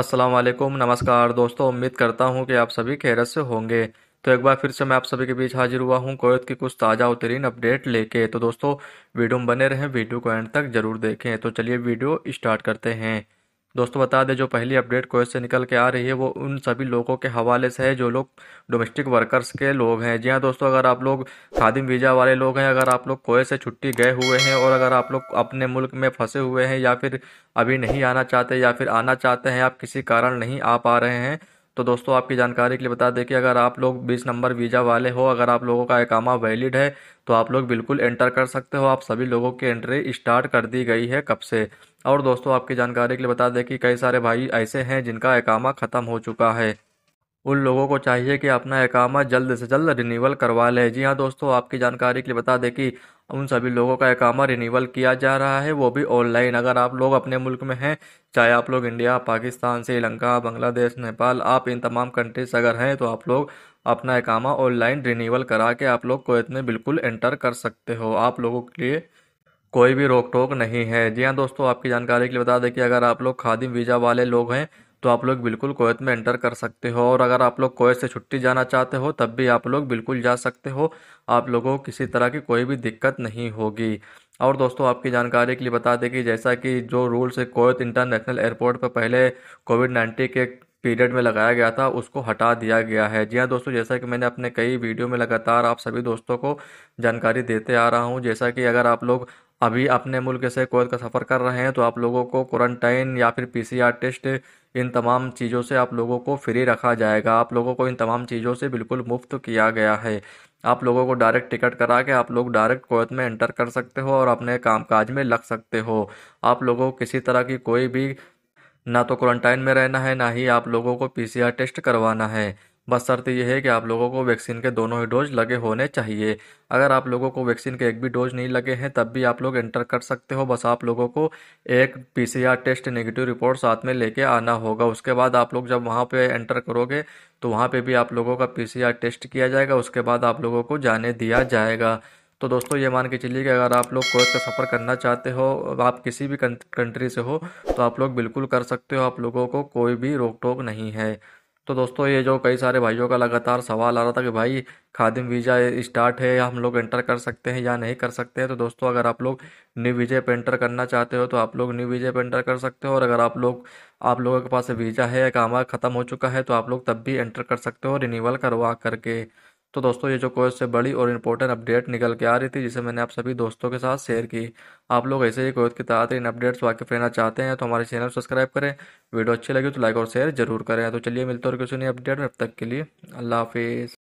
अस्सलाम वालेकुम नमस्कार दोस्तों उम्मीद करता हूँ कि आप सभी खैरत से होंगे तो एक बार फिर से मैं आप सभी के बीच हाजिर हुआ हूँ कोयत की कुछ ताज़ा और तरीन अपडेट लेके तो दोस्तों वीडियो में बने रहें वीडियो को एंड तक ज़रूर देखें तो चलिए वीडियो स्टार्ट करते हैं दोस्तों बता दें जो पहली अपडेट कोच से निकल के आ रही है वो उन सभी लोगों के हवाले से है जो लोग डोमेस्टिक वर्कर्स के लोग हैं जी हाँ दोस्तों अगर आप लोग खादिम वीज़ा वाले लोग हैं अगर आप लोग कोच से छुट्टी गए हुए हैं और अगर आप लोग अपने मुल्क में फंसे हुए हैं या फिर अभी नहीं आना चाहते या फिर आना चाहते हैं आप किसी कारण नहीं आ पा रहे हैं तो दोस्तों आपकी जानकारी के लिए बता दें कि अगर आप लोग बीस नंबर वीज़ा वाले हो अगर आप लोगों का एकामा वैलिड है तो आप लोग बिल्कुल एंटर कर सकते हो आप सभी लोगों की एंट्री स्टार्ट कर दी गई है कब से और दोस्तों आपकी जानकारी के लिए बता दें कि कई सारे भाई ऐसे हैं जिनका एकामा ख़त्म हो चुका है उन लोगों को चाहिए कि अपना एकामा जल्द से जल्द रिनीवल करवा लें जी हाँ दोस्तों आपकी जानकारी के लिए बता दें कि उन सभी लोगों का एकामा रिनीवल किया जा रहा है वो भी ऑनलाइन अगर आप लोग अपने मुल्क में हैं चाहे आप लोग इंडिया पाकिस्तान श्रीलंका बांग्लादेश नेपाल आप इन तमाम कंट्रीज से अगर हैं तो आप लोग अपना एकामा ऑनलाइन रिनीवल करा के आप लोग कोत में बिल्कुल एंटर कर सकते हो आप लोगों के लिए कोई भी रोक टोक नहीं है जी हाँ दोस्तों आपकी जानकारी के लिए बता दें कि अगर आप लोग खादिम वीज़ा वाले लोग हैं तो आप लोग बिल्कुल कोवैत में एंटर कर सकते हो और अगर आप लोग कोवैत से छुट्टी जाना चाहते हो तब भी आप लोग बिल्कुल जा सकते हो आप लोगों को किसी तरह की कोई भी दिक्कत नहीं होगी और दोस्तों आपकी जानकारी के लिए बता दें कि जैसा कि जो रूल्स है कोवैत इंटरनेशनल एयरपोर्ट पर पहले कोविड नाइन्टीन के पीरियड में लगाया गया था उसको हटा दिया गया है जी हाँ दोस्तों जैसा कि मैंने अपने कई वीडियो में लगातार आप सभी दोस्तों को जानकारी देते आ रहा हूँ जैसा कि अगर आप लोग अभी अपने मुल्क से कोत का सफ़र कर रहे हैं तो आप लोगों को क्वारंटाइन या फिर पीसीआर टेस्ट इन तमाम चीज़ों से आप लोगों को फ्री रखा जाएगा आप लोगों को इन तमाम चीज़ों से बिल्कुल मुफ्त किया गया है आप लोगों को डायरेक्ट टिकट करा के आप लोग डायरेक्ट कोत में एंटर कर सकते हो और अपने काम में लग सकते हो आप लोगों को किसी तरह की कोई भी ना तो क्वारंटाइन में रहना है ना ही आप लोगों को पी टेस्ट करवाना है बस शर्त यह है कि आप लोगों को वैक्सीन के दोनों ही डोज लगे होने चाहिए अगर आप लोगों को वैक्सीन के एक भी डोज नहीं लगे हैं तब भी आप लोग एंटर कर सकते हो बस आप लोगों को एक पीसीआर टेस्ट नेगेटिव रिपोर्ट साथ में लेके आना होगा उसके बाद आप लोग जब वहाँ पे एंटर करोगे तो वहाँ पे भी आप लोगों का पी टेस्ट किया जाएगा उसके बाद आप लोगों को जाने दिया जाएगा तो दोस्तों ये मान के चलिए कि अगर आप लोग कोविड का सफ़र करना चाहते हो आप किसी भी कंट्री से हो तो आप लोग बिल्कुल कर सकते हो आप लोगों को कोई भी रोक टोक नहीं है तो दोस्तों ये जो कई सारे भाइयों का लगातार सवाल आ रहा था कि भाई खादिम वीज़ा स्टार्ट है या हम लोग एंटर कर सकते हैं या नहीं कर सकते हैं तो दोस्तों अगर आप लोग न्यू वीज़े पर एंटर करना चाहते हो तो आप लोग न्यू वीज़े पर एंटर कर सकते हो और अगर आप लोग आप लोगों के पास वीज़ा है या काम ख़त्म हो चुका है तो आप लोग तब भी एंटर कर सकते हो रिनीवल करवा करके तो दोस्तों ये जो कोर्स से बड़ी और इम्पोर्टेंट अपडेट निकल के आ रही थी जिसे मैंने आप सभी दोस्तों के साथ शेयर की आप लोग ऐसे ही कोर्स तहत इन अपडेट्स वाकिफ रहना चाहते हैं तो हमारे चैनल सब्सक्राइब करें वीडियो अच्छी लगी तो लाइक और शेयर जरूर करें तो चलिए मिलते और किसी नहीं अपडेट में अब तक के लिए अल्लाह हाफिज़